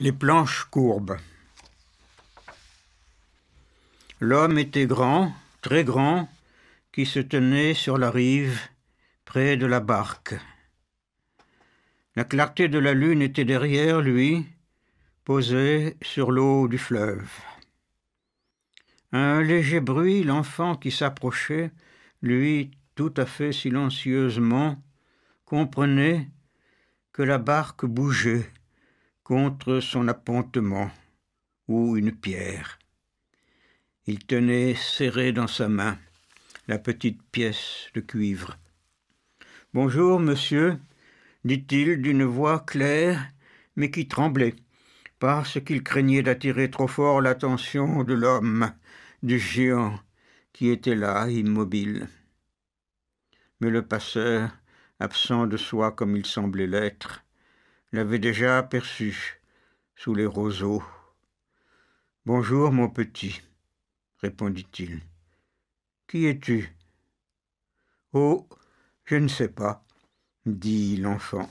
Les planches courbes. L'homme était grand, très grand, qui se tenait sur la rive, près de la barque. La clarté de la lune était derrière lui, posée sur l'eau du fleuve. Un léger bruit, l'enfant qui s'approchait, lui, tout à fait silencieusement, comprenait que la barque bougeait contre son appontement ou une pierre. Il tenait serrée dans sa main la petite pièce de cuivre. Bonjour, monsieur, dit-il d'une voix claire, mais qui tremblait, parce qu'il craignait d'attirer trop fort l'attention de l'homme, du géant, qui était là, immobile. Mais le passeur, absent de soi comme il semblait l'être, l'avait déjà aperçu sous les roseaux. Bonjour, mon petit, répondit-il. Qui es-tu Oh, je ne sais pas, dit l'enfant.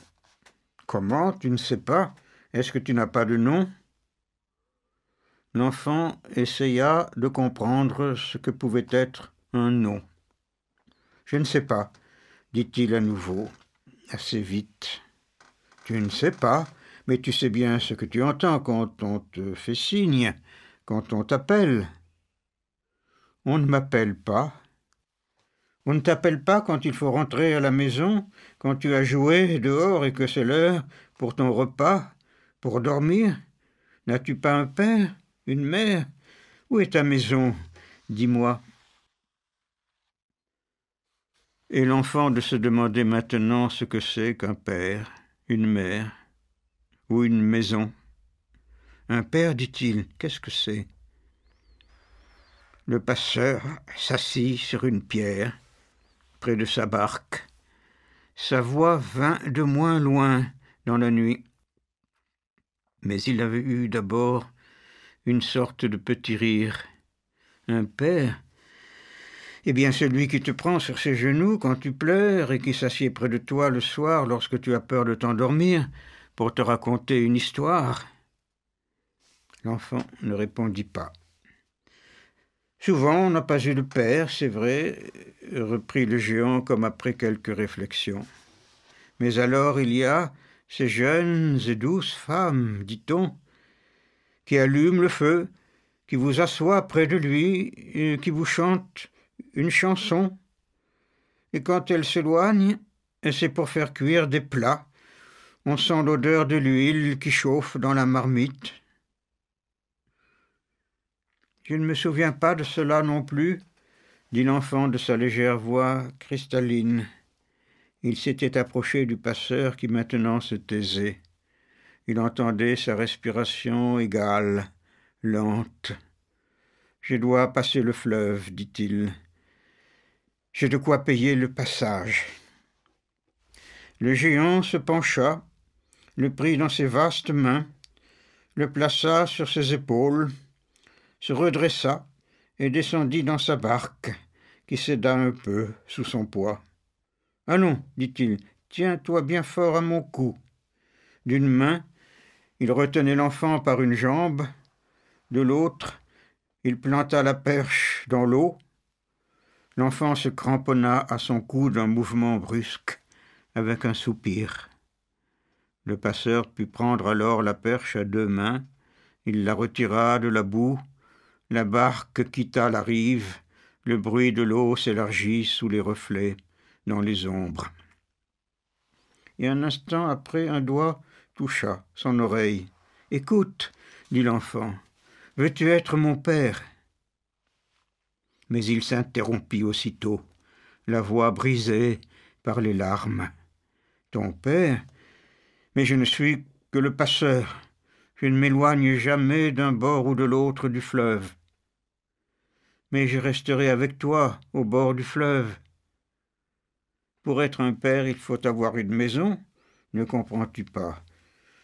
Comment, tu ne sais pas Est-ce que tu n'as pas de nom L'enfant essaya de comprendre ce que pouvait être un nom. Je ne sais pas, dit-il à nouveau, assez vite. Tu ne sais pas, mais tu sais bien ce que tu entends quand on te fait signe, quand on t'appelle. On ne m'appelle pas. On ne t'appelle pas quand il faut rentrer à la maison, quand tu as joué dehors et que c'est l'heure pour ton repas, pour dormir. N'as-tu pas un père, une mère Où est ta maison Dis-moi. Et l'enfant de se demander maintenant ce que c'est qu'un père une mère ou une maison. Un père, dit-il, qu'est-ce que c'est Le passeur s'assit sur une pierre, près de sa barque. Sa voix vint de moins loin dans la nuit. Mais il avait eu d'abord une sorte de petit rire. Un père eh bien, celui qui te prend sur ses genoux quand tu pleures et qui s'assied près de toi le soir lorsque tu as peur de t'endormir pour te raconter une histoire. L'enfant ne répondit pas. Souvent, on n'a pas eu de père, c'est vrai, reprit le géant comme après quelques réflexions. Mais alors il y a ces jeunes et douces femmes, dit-on, qui allument le feu, qui vous assoient près de lui, et qui vous chantent une chanson. Et quand elle s'éloigne, c'est pour faire cuire des plats. On sent l'odeur de l'huile qui chauffe dans la marmite. Je ne me souviens pas de cela non plus, dit l'enfant de sa légère voix cristalline. Il s'était approché du passeur qui maintenant se taisait. Il entendait sa respiration égale, lente. Je dois passer le fleuve, dit-il. J'ai de quoi payer le passage. Le géant se pencha, le prit dans ses vastes mains, le plaça sur ses épaules, se redressa et descendit dans sa barque, qui céda un peu sous son poids. Allons, ah dit-il, tiens-toi bien fort à mon cou. D'une main, il retenait l'enfant par une jambe, de l'autre, il planta la perche dans l'eau L'enfant se cramponna à son cou d'un mouvement brusque, avec un soupir. Le passeur put prendre alors la perche à deux mains, il la retira de la boue, la barque quitta la rive, le bruit de l'eau s'élargit sous les reflets, dans les ombres. Et un instant après, un doigt toucha son oreille. Écoute, dit l'enfant, veux-tu être mon père mais il s'interrompit aussitôt, la voix brisée par les larmes. Ton père Mais je ne suis que le passeur. Je ne m'éloigne jamais d'un bord ou de l'autre du fleuve. Mais je resterai avec toi au bord du fleuve. Pour être un père, il faut avoir une maison, ne comprends-tu pas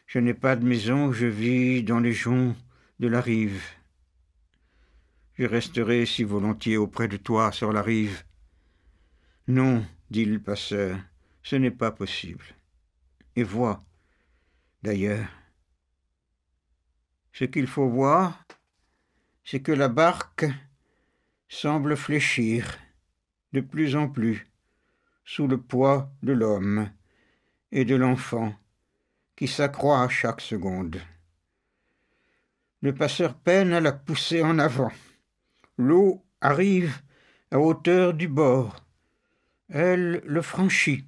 Je n'ai pas de maison, je vis dans les joncs de la rive je resterai si volontiers auprès de toi sur la rive. Non, dit le passeur, ce n'est pas possible. Et vois, d'ailleurs, ce qu'il faut voir, c'est que la barque semble fléchir de plus en plus sous le poids de l'homme et de l'enfant qui s'accroît à chaque seconde. Le passeur peine à la pousser en avant. L'eau arrive à hauteur du bord. Elle le franchit.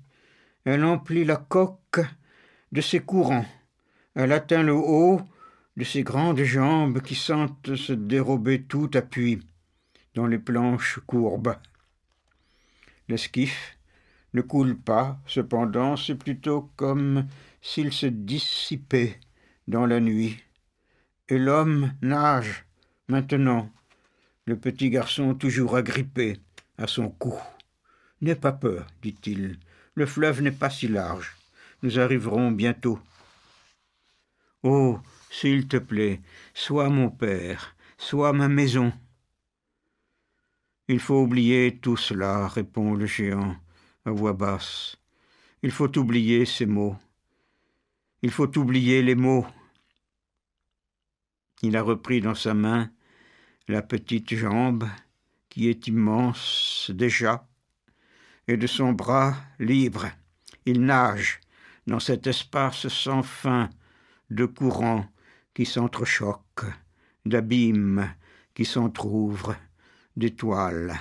Elle emplit la coque de ses courants. Elle atteint le haut de ses grandes jambes qui sentent se dérober tout appui dans les planches courbes. L'esquif ne coule pas, cependant, c'est plutôt comme s'il se dissipait dans la nuit. Et l'homme nage maintenant le petit garçon toujours agrippé à son cou. N'aie pas peur, dit-il, le fleuve n'est pas si large. Nous arriverons bientôt. Oh, s'il te plaît, sois mon père, sois ma maison. Il faut oublier tout cela, répond le géant à voix basse. Il faut oublier ces mots. Il faut oublier les mots. Il a repris dans sa main la petite jambe qui est immense déjà, et de son bras libre. Il nage dans cet espace sans fin de courants qui s'entrechoquent, d'abîmes qui s'entr'ouvrent, d'étoiles.